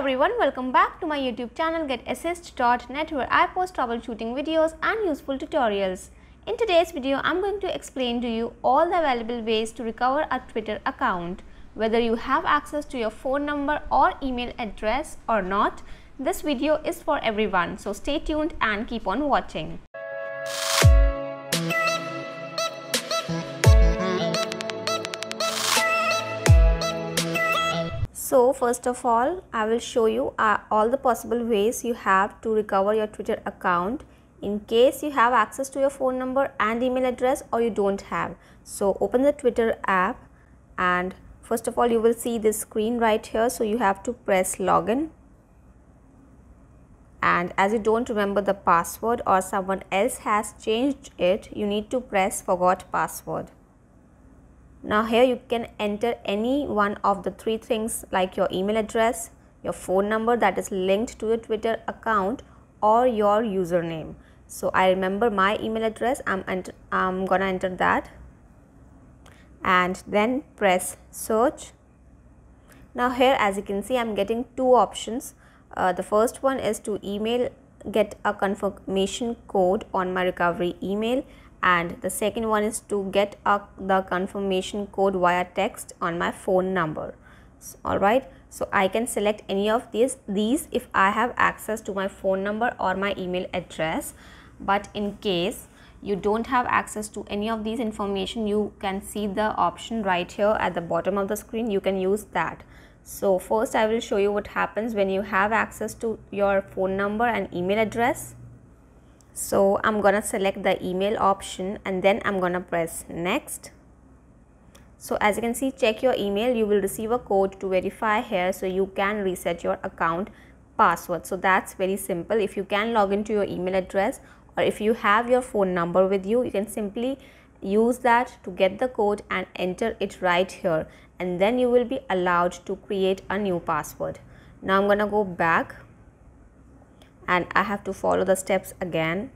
everyone, welcome back to my YouTube channel getassist.net where I post troubleshooting videos and useful tutorials. In today's video, I'm going to explain to you all the available ways to recover a Twitter account. Whether you have access to your phone number or email address or not, this video is for everyone. So stay tuned and keep on watching. So first of all, I will show you uh, all the possible ways you have to recover your Twitter account in case you have access to your phone number and email address or you don't have. So open the Twitter app and first of all you will see this screen right here. So you have to press login and as you don't remember the password or someone else has changed it, you need to press forgot password. Now here you can enter any one of the three things like your email address, your phone number that is linked to your Twitter account or your username. So I remember my email address, I'm, I'm gonna enter that and then press search. Now here as you can see I'm getting two options. Uh, the first one is to email get a confirmation code on my recovery email and the second one is to get a, the confirmation code via text on my phone number all right so i can select any of these these if i have access to my phone number or my email address but in case you don't have access to any of these information you can see the option right here at the bottom of the screen you can use that so first I will show you what happens when you have access to your phone number and email address so I'm gonna select the email option and then I'm gonna press next so as you can see check your email you will receive a code to verify here so you can reset your account password so that's very simple if you can log into your email address or if you have your phone number with you you can simply use that to get the code and enter it right here and then you will be allowed to create a new password now I'm gonna go back and I have to follow the steps again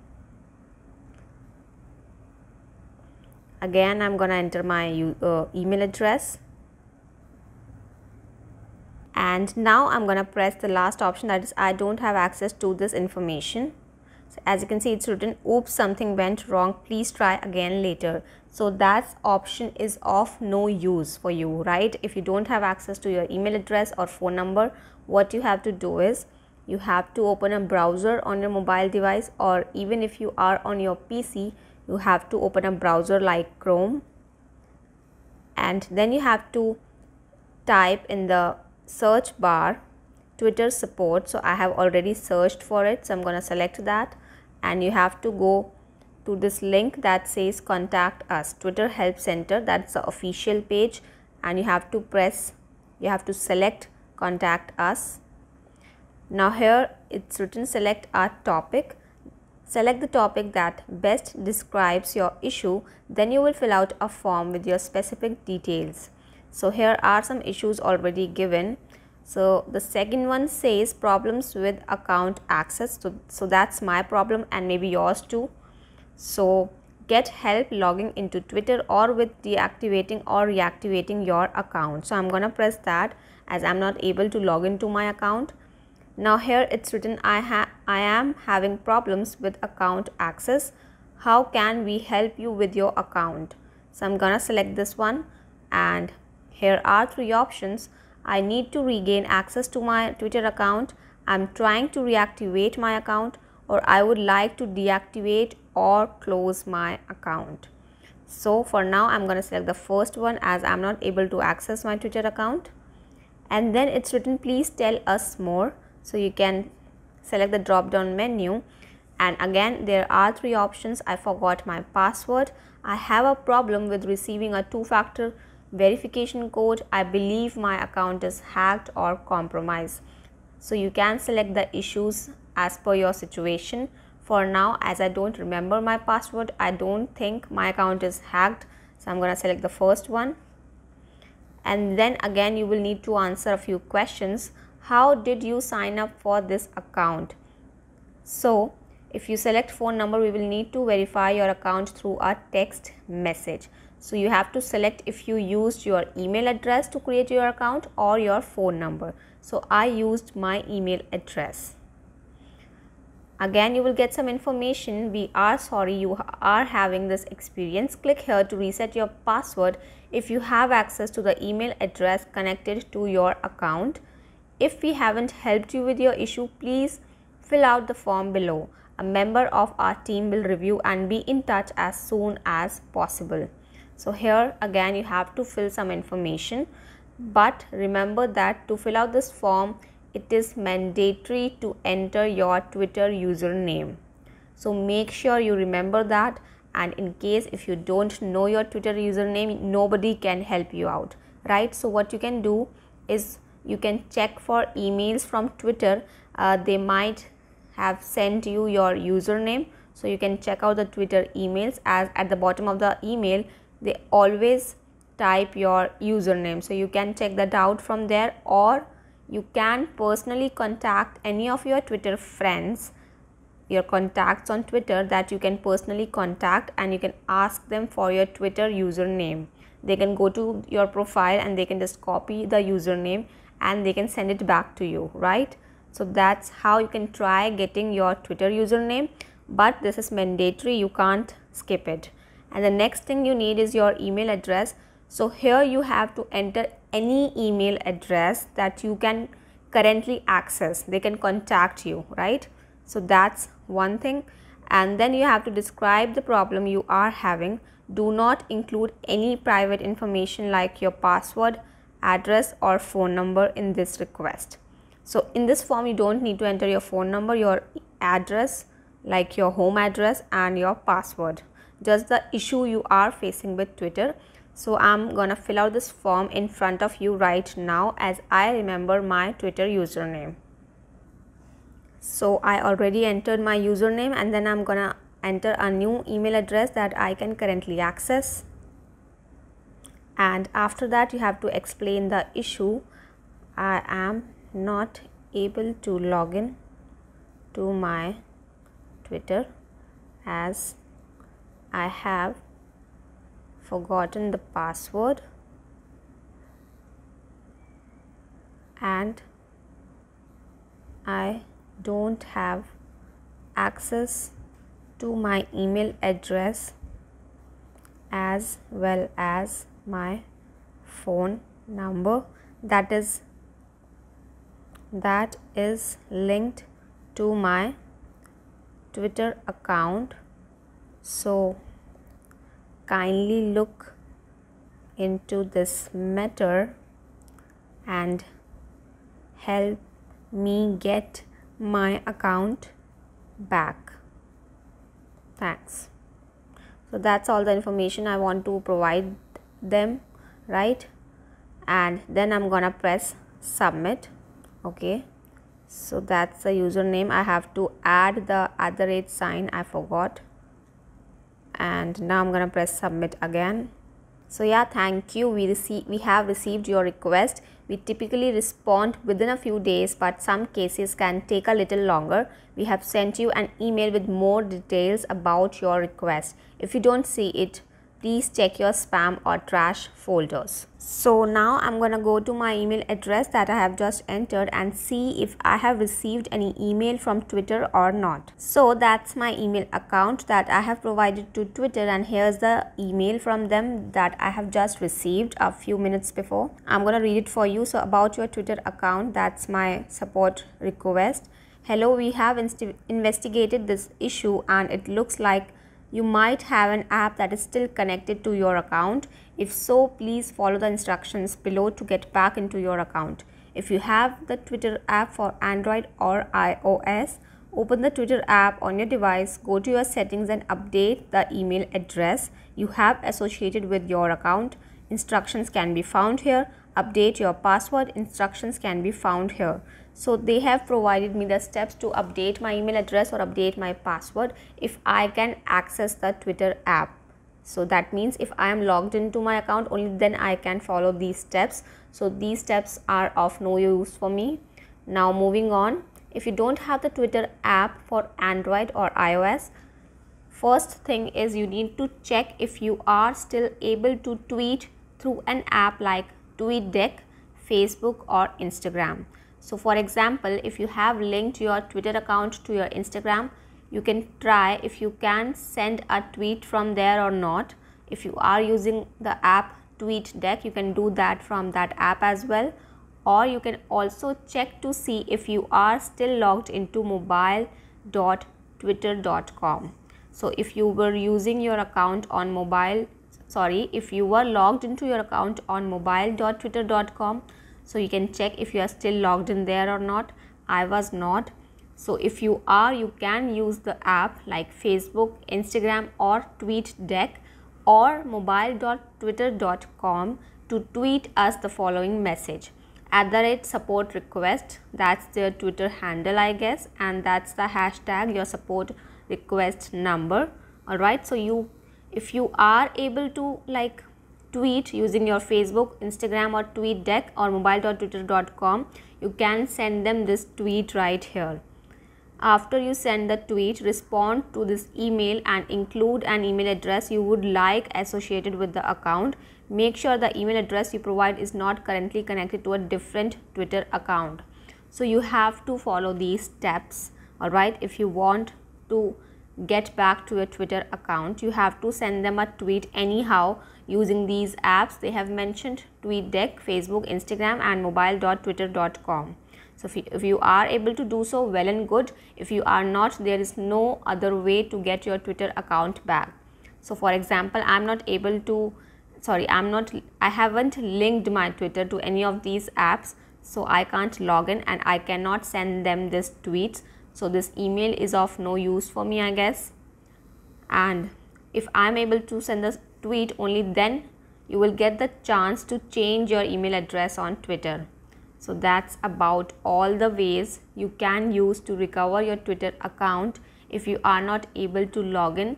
again I'm gonna enter my uh, email address and now I'm gonna press the last option that is I don't have access to this information so as you can see it's written oops something went wrong please try again later so that option is of no use for you right if you don't have access to your email address or phone number what you have to do is you have to open a browser on your mobile device or even if you are on your PC you have to open a browser like Chrome and then you have to type in the search bar Twitter support so I have already searched for it so I'm gonna select that and you have to go to this link that says contact us Twitter help center that's the official page and you have to press you have to select contact us now here it's written select a topic. Select the topic that best describes your issue. Then you will fill out a form with your specific details. So here are some issues already given. So the second one says problems with account access. So, so that's my problem and maybe yours too. So get help logging into Twitter or with deactivating or reactivating your account. So I'm going to press that as I'm not able to log into my account. Now here it's written I, ha I am having problems with account access. How can we help you with your account? So I'm gonna select this one and here are three options. I need to regain access to my Twitter account. I'm trying to reactivate my account or I would like to deactivate or close my account. So for now I'm going to select the first one as I'm not able to access my Twitter account. And then it's written please tell us more. So you can select the drop down menu and again there are three options. I forgot my password. I have a problem with receiving a two factor verification code. I believe my account is hacked or compromised. So you can select the issues as per your situation. For now as I don't remember my password, I don't think my account is hacked. So I'm going to select the first one and then again you will need to answer a few questions how did you sign up for this account so if you select phone number we will need to verify your account through a text message so you have to select if you used your email address to create your account or your phone number so i used my email address again you will get some information we are sorry you are having this experience click here to reset your password if you have access to the email address connected to your account if we haven't helped you with your issue, please fill out the form below. A member of our team will review and be in touch as soon as possible. So here again you have to fill some information but remember that to fill out this form it is mandatory to enter your Twitter username. So make sure you remember that and in case if you don't know your Twitter username nobody can help you out right. So what you can do is you can check for emails from Twitter. Uh, they might have sent you your username. So you can check out the Twitter emails as at the bottom of the email, they always type your username. So you can check that out from there or you can personally contact any of your Twitter friends your contacts on Twitter that you can personally contact and you can ask them for your Twitter username. They can go to your profile and they can just copy the username and they can send it back to you right so that's how you can try getting your twitter username but this is mandatory you can't skip it and the next thing you need is your email address so here you have to enter any email address that you can currently access they can contact you right so that's one thing and then you have to describe the problem you are having do not include any private information like your password address or phone number in this request. So in this form, you don't need to enter your phone number, your address, like your home address and your password. Just the issue you are facing with Twitter. So I'm gonna fill out this form in front of you right now as I remember my Twitter username. So I already entered my username and then I'm gonna enter a new email address that I can currently access and after that you have to explain the issue I am not able to log in to my Twitter as I have forgotten the password and I don't have access to my email address as well as my phone number that is that is linked to my Twitter account so kindly look into this matter and help me get my account back thanks so that's all the information i want to provide them right and then I'm gonna press submit okay so that's the username I have to add the other age sign I forgot and now I'm gonna press submit again so yeah thank you we receive we have received your request we typically respond within a few days but some cases can take a little longer we have sent you an email with more details about your request if you don't see it please check your spam or trash folders. So now I'm gonna go to my email address that I have just entered and see if I have received any email from Twitter or not. So that's my email account that I have provided to Twitter and here's the email from them that I have just received a few minutes before. I'm gonna read it for you. So about your Twitter account, that's my support request. Hello, we have investigated this issue and it looks like you might have an app that is still connected to your account. If so, please follow the instructions below to get back into your account. If you have the Twitter app for Android or iOS, open the Twitter app on your device, go to your settings and update the email address you have associated with your account. Instructions can be found here. Update your password. Instructions can be found here so they have provided me the steps to update my email address or update my password if i can access the twitter app so that means if i am logged into my account only then i can follow these steps so these steps are of no use for me now moving on if you don't have the twitter app for android or ios first thing is you need to check if you are still able to tweet through an app like tweetdeck facebook or instagram so for example, if you have linked your Twitter account to your Instagram, you can try if you can send a tweet from there or not. If you are using the app TweetDeck, you can do that from that app as well. Or you can also check to see if you are still logged into mobile.twitter.com. So if you were using your account on mobile, sorry, if you were logged into your account on mobile.twitter.com, so you can check if you are still logged in there or not i was not so if you are you can use the app like facebook instagram or tweetdeck or mobile.twitter.com to tweet us the following message at the rate support request that's their twitter handle i guess and that's the hashtag your support request number all right so you if you are able to like tweet using your Facebook, Instagram or TweetDeck or mobile.twitter.com, you can send them this tweet right here. After you send the tweet, respond to this email and include an email address you would like associated with the account. Make sure the email address you provide is not currently connected to a different Twitter account. So you have to follow these steps, alright, if you want to get back to your Twitter account. You have to send them a tweet anyhow using these apps. They have mentioned TweetDeck, Facebook, Instagram and mobile.twitter.com. So if you, if you are able to do so, well and good. If you are not, there is no other way to get your Twitter account back. So for example, I am not able to, sorry, I am not, I haven't linked my Twitter to any of these apps. So I can't log in and I cannot send them this tweets. So this email is of no use for me I guess. And if I'm able to send the tweet only then you will get the chance to change your email address on Twitter. So that's about all the ways you can use to recover your Twitter account if you are not able to log in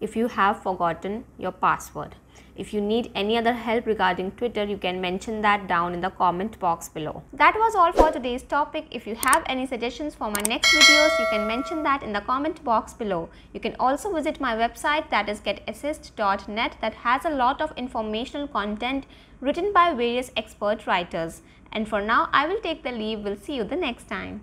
if you have forgotten your password. If you need any other help regarding Twitter, you can mention that down in the comment box below. That was all for today's topic. If you have any suggestions for my next videos, you can mention that in the comment box below. You can also visit my website that is getassist.net that has a lot of informational content written by various expert writers. And for now, I will take the leave. We'll see you the next time.